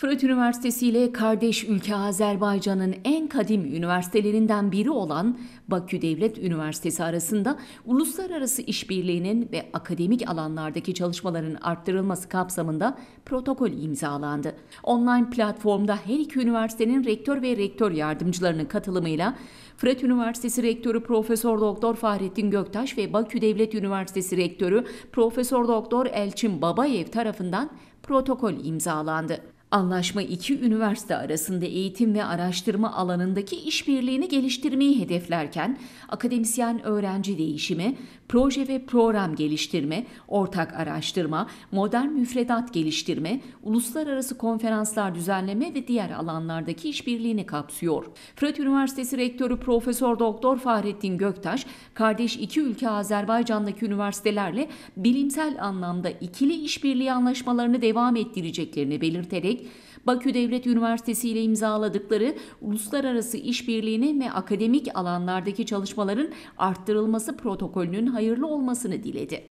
Fırat Üniversitesi ile kardeş ülke Azerbaycan'ın en kadim üniversitelerinden biri olan Bakü Devlet Üniversitesi arasında uluslararası işbirliğinin ve akademik alanlardaki çalışmaların arttırılması kapsamında protokol imzalandı. Online platformda her iki üniversitenin rektör ve rektör yardımcılarının katılımıyla Fırat Üniversitesi Rektörü Profesör Doktor Fahrettin Göktaş ve Bakü Devlet Üniversitesi Rektörü Profesör Doktor Elçin Babayev tarafından protokol imzalandı. Anlaşma iki üniversite arasında eğitim ve araştırma alanındaki işbirliğini geliştirmeyi hedeflerken akademisyen öğrenci değişimi, proje ve program geliştirme, ortak araştırma, modern müfredat geliştirme, uluslararası konferanslar düzenleme ve diğer alanlardaki işbirliğini kapsıyor. Fırat Üniversitesi Rektörü Profesör Doktor Fahrettin Göktaş, kardeş iki ülke Azerbaycan'daki üniversitelerle bilimsel anlamda ikili işbirliği anlaşmalarını devam ettireceklerini belirterek Çelik, Bakü Devlet Üniversitesi ile imzaladıkları uluslararası işbirliğini ve akademik alanlardaki çalışmaların arttırılması protokolünün hayırlı olmasını diledi.